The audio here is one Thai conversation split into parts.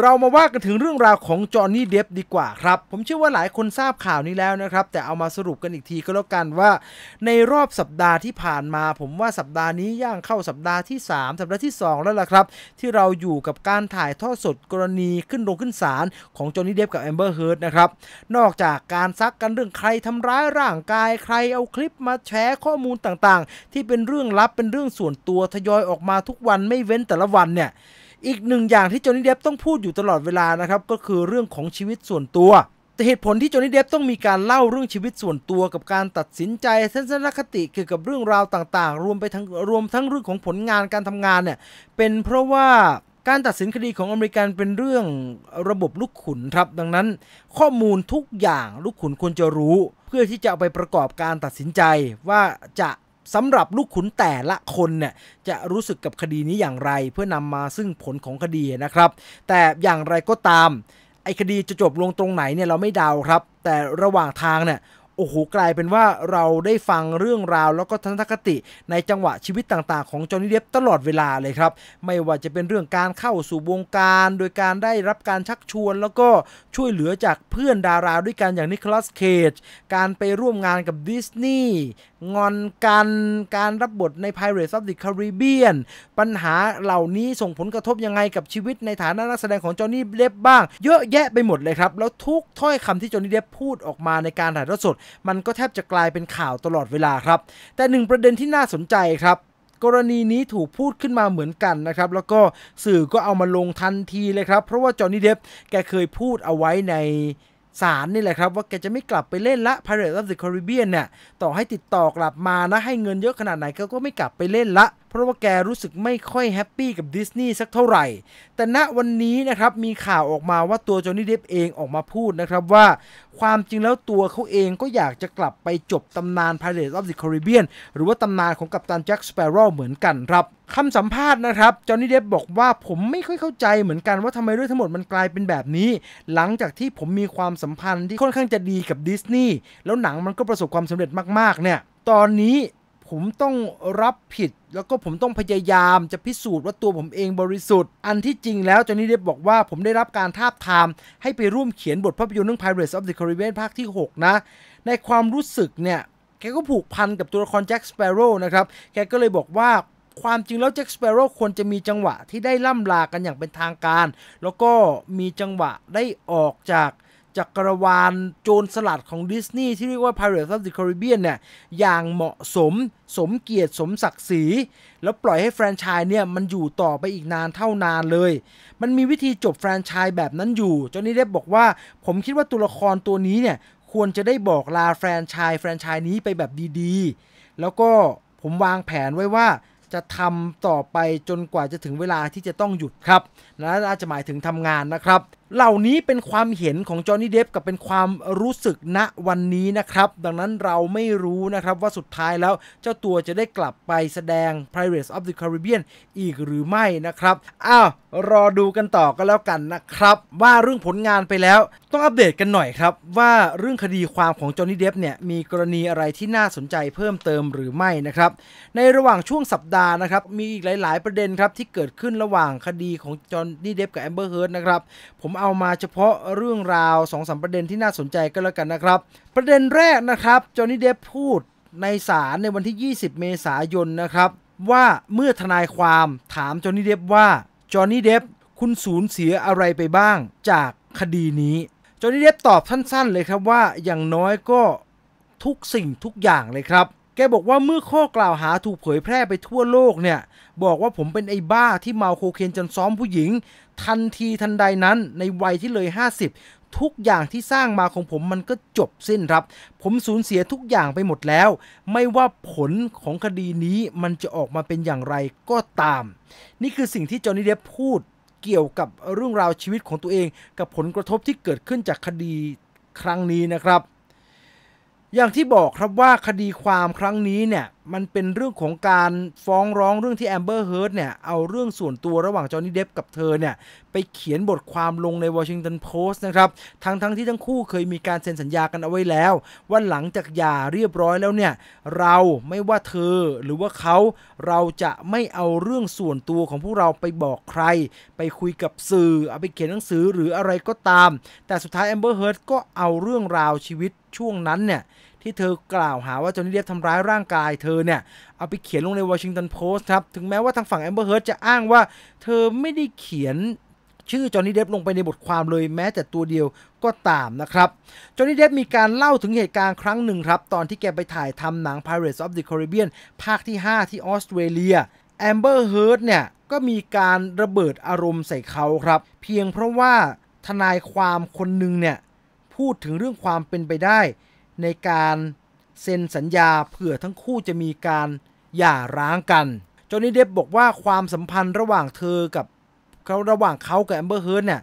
เรามาว่ากันถึงเรื่องราวของจอห์นนี่เดฟดีกว่าครับผมเชื่อว่าหลายคนทราบข่าวนี้แล้วนะครับ แต่เอามาสรุปกันอีกทีก็แล้วกันว่า ในรอบสัปดาห์ที่ผ่านมา ผมว่าสัปดาห์นี้ย่างเข้าสัปดาห์ที่ 3 สัปดาห์ที่ 2 แล้วล่ะครับ ที่เราอยู่กับการถ่ายทอดสดกรณีขึ้นโรงขึ้นศาลของจอห์นนี่เดฟกับแอมเบอร์เฮิร์ตนะครับนอกจากการซักกันเรื่องใครทำร้ายร่างกาย ใครเอาคลิปมาแชร์ข้อมูลต่างๆ ที่เป็นเรื่องลับเป็นเรื่องส่วนตัวทยอยออกมาทุกวันไม่เว้นแต่ละวันเนี่ยอีกหนึ่งอย่างที่โจนนี่เดฟต้องพูดอยู่ตลอดเวลานะครับก็คือเรื่องของชีวิตส่วนตัว แต่เหตุผลที่โจนนี่เดฟต้องมีการเล่าเรื่องชีวิตส่วนตัว กับการตัดสินใจเั้นคติเกี่ยวกับเรื่องราวต่าง ๆ รวมไปทั้งรวมทั้งเรื่องของผลงานการทำงานเนี่ยเป็นเพราะว่าการตัดสินคดีของอเมริกันเป็นเรื่องระบบลูกขุนครับ ดังนั้นข้อมูลทุกอย่างลูกขุนควรจะรู้ เพื่อที่จะเอาไปประกอบการตัดสินใจ ว่าจะสำหรับลูกขุนแต่ละคนเนี่ยจะรู้สึกกับคดีนี้อย่างไรเพื่อนำมาซึ่งผลของคดีนะครับ แต่อย่างไรก็ตาม ไอ้คดีจะจบลงตรงไหนเนี่ยเราไม่เดาครับ แต่ระหว่างทางเนี่ยโอ้โหกลายเป็นว่าเราได้ฟังเรื่องราว แล้วก็ทัศนคติ ในจังหวะชีวิตต่าง ๆ ของจอห์นนี่เดฟตลอดเวลาเลยครับไม่ว่าจะเป็นเรื่องการเข้าสู่วงการ โดยการได้รับการชักชวน แล้วก็ช่วยเหลือจากเพื่อนดาราด้วยกันอย่างนิโคลัสเคจการไปร่วมงานกับดิสนีย์งอนกันการรับบทใน Pirates of the Caribbean ปัญหาเหล่านี้ส่งผลกระทบยังไงกับชีวิตในฐานะนักแสดงของจอห์นนี่เดฟบ้าง เยอะแยะไปหมดเลยครับ แล้วทุกถ้อยคำที่จอห์นนี่เดฟพูดออกมาในการถ่ายทอดสดมันก็แทบจะกลายเป็นข่าวตลอดเวลาครับ แต่หนึ่งประเด็นที่น่าสนใจครับ กรณีนี้ถูกพูดขึ้นมาเหมือนกันนะครับ แล้วก็สื่อก็เอามาลงทันทีเลยครับเพราะว่าจอห์นนี่เดฟแกเคยพูดเอาไว้ในสารนี่แหละครับว่าแกจะไม่กลับไปเล่นละ Pirates of the Caribbean เนี่ย ต่อให้ติดต่อกลับมานะให้เงินเยอะขนาดไหนเขาก็ไม่กลับไปเล่นละเพราะว่าแกรู้สึกไม่ค่อยแฮปปี้กับดิสนีย์สักเท่าไหร่ แต่ณวันนี้นะครับ มีข่าวออกมาว่าตัวจอห์นนี่เดฟเองออกมาพูดนะครับว่า ความจริงแล้วตัวเขาเองก็อยากจะกลับไปจบตำนาน Pirates of the Caribbean หรือว่าตำนานของกัปตันแจ็คสเปโร่เหมือนกันครับคำสัมภาษณ์นะครับจอห์นนี่เดฟบอกว่าผมไม่ค่อยเข้าใจเหมือนกันว่าทำไมเรื่องทั้งหมดมันกลายเป็นแบบนี้หลังจากที่ผมมีความสัมพันธ์ที่ค่อนข้างจะดีกับดิสนีย์แล้วหนังมันก็ประสบความสำเร็จมาก ๆ เนี่ยตอนนี้ผมต้องรับผิดแล้วก็ผมต้องพยายามจะพิสูจน์ว่า ตัวผมเองบริสุทธิ์อันที่จริงแล้วจอห์นนี่เดฟบอกว่าผมได้รับการ ทาบทาม ให้ ไป ร่วม เขียนบทภาพยนตร์เรื่อง Pirates of the Caribbean ภาค ที่6นะ ในความรู้สึก เนี่ยแกก็ผูกพันกับตัว ละครแจ็คสเปโร่นะครับแกก็เลยบอกว่าความจริงแล้วแจ็คสเปโร่ควรจะมีจังหวะที่ได้ล่ำลากันอย่างเป็นทางการ แล้วก็มีจังหวะได้ออกจากจักรวาลโจรสลัดของดิสนีย์ที่เรียกว่า Pirates of the Caribbean เนี่ยอย่างเหมาะสมสมเกียรติสมศักดิ์ศรีแล้วปล่อยให้แฟรนไชส์เนี่ย มันอยู่ต่อไปอีกนานเท่านานเลย มันมีวิธีจบแฟรนไชส์แบบนั้นอยู่จอนี้เดบบอกว่าผมคิดว่าตัวละครตัวนี้เนี่ย ควรจะได้บอกลาแฟรนไชส์แฟรนไชส์นี้ไปแบบดีๆ แล้วก็ผมวางแผนไว้ว่าจะทำต่อไปจนกว่าจะถึงเวลาที่จะต้องหยุดครับนะอาจจะหมายถึงทำงานนะครับเหล่านี้เป็นความเห็นของจอห์นนี่เดฟกับเป็นความรู้สึกณวันนี้นะครับ ดังนั้นเราไม่รู้นะครับ ว่าสุดท้ายแล้วเจ้าตัวจะได้กลับไปแสดง Pirates of the Caribbean อีกหรือไม่นะครับอ้าวรอดูกันต่อก็แล้วกันนะครับ ว่าเรื่องผลงานไปแล้ว ต้องอัปเดตกันหน่อยครับ ว่าเรื่องคดีความของจอห์นนี่เดฟเนี่ย มีกรณีอะไรที่น่าสนใจเพิ่มเติมหรือไม่นะครับในระหว่างช่วงสัปดาห์นะครับมีอีกหลายๆประเด็นครับที่เกิดขึ้นระหว่างคดีของจอห์นนี่เดฟกับแอมเบอร์เฮิร์ตนะครับผมเอามาเฉพาะเรื่องราวสองสมประเด็นที่น่าสนใจก็แล้วกันนะครับ ประเด็นแรกนะครับจอห์นนี่เดฟพูดในศาลในวันที่ 20 เมษายนนะครับ ว่าเมื่อทนายความถามจอห์นนี่เดฟว่าจอห์นนี่เดฟคุณสูญเสียอะไรไปบ้างจากคดีนี้จอห์นนี่เดฟตอบสั้นๆเลยครับว่าอย่างน้อยก็ทุกสิ่งทุกอย่างเลยครับแกบอกว่าเมื่อข้อกล่าวหาถูกเผยแพร่ไปทั่วโลกเนี่ย บอกว่าผมเป็นไอ้บ้าที่เมาโคเคนจนซ้อมผู้หญิง ทันทีทันใดนั้นในวัยที่เลย 50 ทุกอย่างที่สร้างมาของผมมันก็จบสิ้นครับ ผมสูญเสียทุกอย่างไปหมดแล้ว ไม่ว่าผลของคดีนี้มันจะออกมาเป็นอย่างไรก็ตาม นี่คือสิ่งที่จอห์นนี่เดฟพูดเกี่ยวกับเรื่องราวชีวิตของตัวเอง กับผลกระทบที่เกิดขึ้นจากคดีครั้งนี้นะครับอย่างที่บอกครับว่าคดีความครั้งนี้เนี่ยมันเป็นเรื่องของการฟ้องร้องเรื่องที่แอมเบอร์เฮิร์ตเนี่ยเอาเรื่องส่วนตัวระหว่างจอห์นนี่เดฟกับเธอเนี่ย ไปเขียนบทความลงในวอชิงตันโพสต์นะครับทั้งทั้งที่ทั้งคู่เคยมีการเซ็นสัญญากันเอาไว้แล้ว ว่าหลังจากหย่าเรียบร้อยแล้วเนี่ย เราไม่ว่าเธอหรือว่าเขาเราจะไม่เอาเรื่องส่วนตัวของพวกเราไปบอกใคร ไปคุยกับสื่อเอาไปเขียนหนังสือหรืออะไรก็ตาม แต่สุดท้ายแอมเบอร์เฮิร์ตก็เอาเรื่องราวชีวิตช่วงนั้นเนี่ยที่เธอกล่าวหาว่าจอห์นนี่เดฟทำร้ายร่างกายเธอเนี่ย เอาไปเขียนลงในวอชิงตันโพสต์ครับ ถึงแม้ว่าทางฝั่งแอมเบอร์เฮิร์จะอ้างว่าเธอไม่ได้เขียนชื่อจอห์นนี่เดฟลงไปในบทความเลยแม้แต่ตัวเดียวก็ตามนะครับจอห์นนี่เดฟมีการเล่าถึงเหตุการณ์ครั้งหนึ่งครับ ตอนที่แกไปถ่ายทำหนัง Pirates of the Caribbean ภาคที่ 5 ที่ออสเตรเลียแอมเบอร์เฮิร์เนี่ยก็มีการระเบิดอารมณ์ใส่เขาครับเพียงเพราะว่าทนายความคนหนึ่งเนี่ยพูดถึงเรื่องความเป็นไปได้ในการเซ็นสัญญาเผื่อทั้งคู่จะมีการหย่าร้างกันจนนี่เดฟบอกว่าความสัมพันธ์ระหว่างเธอกับเขาระหว่างเขากับแอมเบอร์เฮิร์ตเนี่ย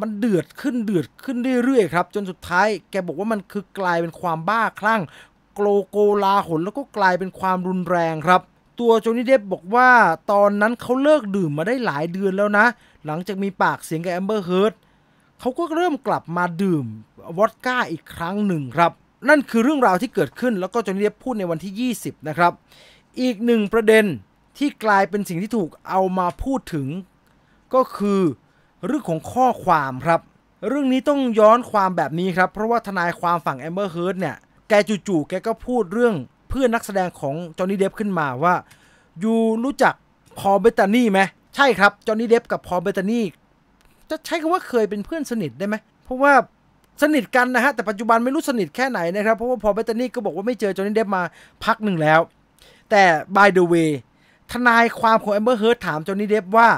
มันเดือดขึ้นเดือดขึ้นเรื่อยๆครับ จนสุดท้ายแกบอกว่ามันคือกลายเป็นความบ้าคลั่งโกลโกลาหลแล้วก็กลายเป็นความรุนแรงครับ ตัวโจนี่เดฟบอกว่าตอนนั้นเขาเลิกดื่มมาได้หลายเดือนแล้วนะ หลังจากมีปากเสียงกับแอมเบอร์เฮิร์ตเขาก็เริ่มกลับมาดื่ม วอดก้าอีกครั้งหนึ่งครับนั่นคือเรื่องราวที่เกิดขึ้นแล้วก็จอห์นนี่เดฟพูดในวันที่ 20นะครับ อีกหนึ่งประเด็นที่กลายเป็นสิ่งที่ถูกเอามาพูดถึง ก็คือเรื่องของข้อความครับ เรื่องนี้ต้องย้อนความแบบนี้ครับ เพราะว่าทนายความฝั่งแอมเบอร์เฮิร์ตเนี่ยแกจู่ๆแกก็พูดเรื่องเพื่อนนักแสดงของจอห์นนี่เดฟขึ้นมาว่าอยู่รู้จักพอเบตานี่ไหม ใช่ครับจอห์นนี่เดฟกับพอเบตานี่จะใช้คำว่าเคยเป็นเพื่อนสนิทได้ไหมเพราะว่าสนิทกันนะฮะ แต่ปัจจุบันไม่รู้สนิทแค่ไหนนะครับ เพราะว่าพอเบตเตอร์นี่ก็บอกว่าไม่เจอจอห์นนี่เดฟมาพักหนึ่งแล้ว แต่ by the way ทนายความของแอมเบอร์เฮิร์ตถามจอห์นนี่เดฟว่า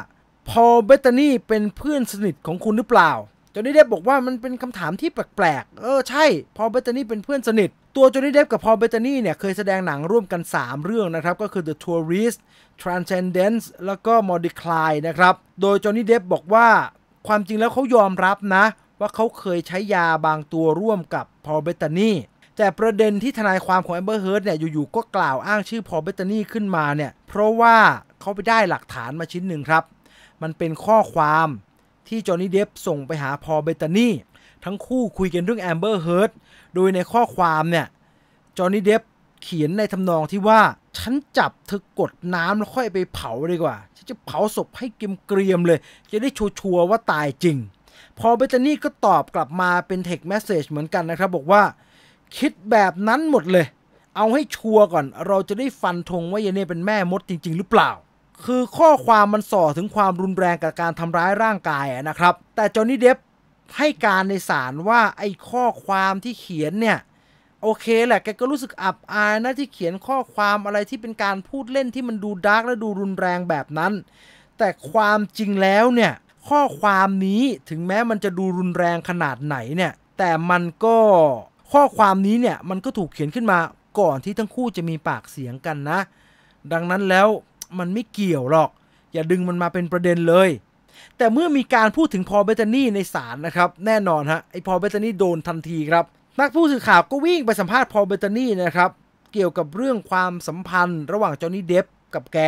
พอเบตเตอร์นี่เป็นเพื่อนสนิทของคุณหรือเปล่าจอห์นนี่เดฟบอกว่ามันเป็นคำถามที่แปลกๆ เออ ใช่พอเบตเตอร์นี่เป็นเพื่อนสนิท ตัวจอห์นนี่เดฟกับพอเบตเตอร์นี่เนี่ยเคยแสดงหนังร่วมกัน 3 เรื่องนะครับ ก็คือ The Tourist Transcendence แล้วก็ m o d i c l i นะครับโดยจอห์นนี่เดฟบอกว่าความจริงแล้วเขายอมรับนะว่าเขาเคยใช้ยาบางตัวร่วมกับพอลเบตานีแต่ประเด็นที่ทนายความของแอมเบอร์เฮิร์ตเนี่ยอยู่ๆก็กล่าวอ้างชื่อพอลเบตานีขึ้นมาเนี่ยเพราะว่าเขาไปได้หลักฐานมาชิ้นหนึ่งครับ มันเป็นข้อความที่จอห์นนี่เดฟส่งไปหาพอลเบตานีทั้งคู่คุยกันเรื่องแอมเบอร์เฮิร์ตโดยในข้อความเนี่ยจอห์นนี่เดฟเขียนในทำนองที่ว่า ฉันจับเธอกดน้ำแล้วค่อยไปเผาดีกว่าฉันจะเผาศพให้เกรียมเกรียมเลย จะได้ชัวร์ว่าตายจริงพอเบตานี่ก็ตอบกลับมาเป็นเทคแมสเซจเหมือนกันนะครับ บอกว่า คิดแบบนั้นหมดเลย เอาให้ชัวร์ก่อน เราจะได้ฟันธงว่าเยเน่เป็นแม่มดจริง ๆ หรือเปล่า คือข้อความมันส่อถึงความรุนแรงกับการทำร้ายร่างกายนะครับ แต่จอห์นนี่เดฟให้การในศาลว่าไอ้ข้อความที่เขียนเนี่ย โอเคแหละ แกก็รู้สึกอับอายนะที่เขียนข้อความอะไรที่เป็นการพูดเล่นที่มันดูดาร์กและดูรุนแรงแบบนั้น แต่ความจริงแล้วเนี่ยข้อความนี้ถึงแม้มันจะดูรุนแรงขนาดไหนเนี่ย แต่มันก็ข้อความนี้เนี่ย มันก็ถูกเขียนขึ้นมาก่อนที่ทั้งคู่จะมีปากเสียงกันนะ ดังนั้นแล้วมันไม่เกี่ยวหรอก อย่าดึงมันมาเป็นประเด็นเลย แต่เมื่อมีการพูดถึงพอเบตานี่ในศาลนะครับ แน่นอนฮะไอพอเบตานี่โดนทันทีครับ นักผู้สื่อข่าวก็วิ่งไปสัมภาษณ์พอเบตานี่นะครับเกี่ยวกับเรื่องความสัมพันธ์ ระหว่างจอ์นี่เดฟกับแก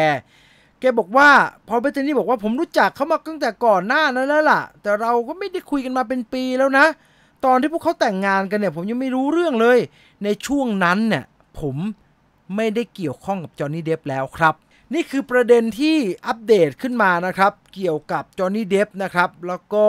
แกบอกว่าพอเบตเทนี่บอกว่าผมรู้จักเขามาตั้งแต่ก่อนหน้านั้นแล้วล่ะ แต่เราก็ไม่ได้คุยกันมาเป็นปีแล้วนะ ตอนที่พวกเขาแต่งงานกันเนี่ย ผมยังไม่รู้เรื่องเลย ในช่วงนั้นเนี่ยผมไม่ได้เกี่ยวข้องกับจอห์นนี่เดฟแล้วครับ นี่คือประเด็นที่อัปเดตขึ้นมานะครับ เกี่ยวกับจอห์นนี่เดฟนะครับแล้วก็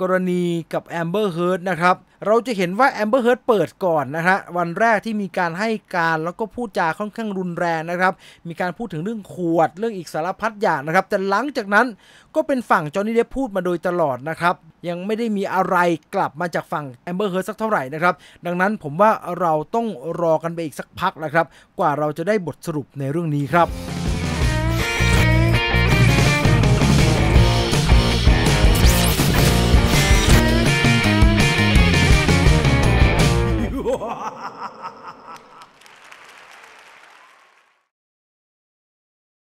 กรณีกับแอมเบอร์เฮิร์ตนะครับเราจะเห็นว่าแอมเบอร์เฮิร์ตเปิดก่อนนะฮะวันแรกที่มีการให้การแล้วก็พูดจาค่อนข้างรุนแรงนะครับมีการพูดถึงเรื่องขวดเรื่องอีกสารพัดอย่างนะครับ แต่หลังจากนั้นก็เป็นฝั่งจอห์นนี่เดฟพูดมาโดยตลอดนะครับยังไม่ได้มีอะไรกลับมาจากฝั่งแอมเบอร์เฮิร์ตสักเท่าไหร่นะครับดังนั้นผมว่าเราต้องรอกันไปอีกสักพักนะครับกว่าเราจะได้บทสรุปในเรื่องนี้ครับ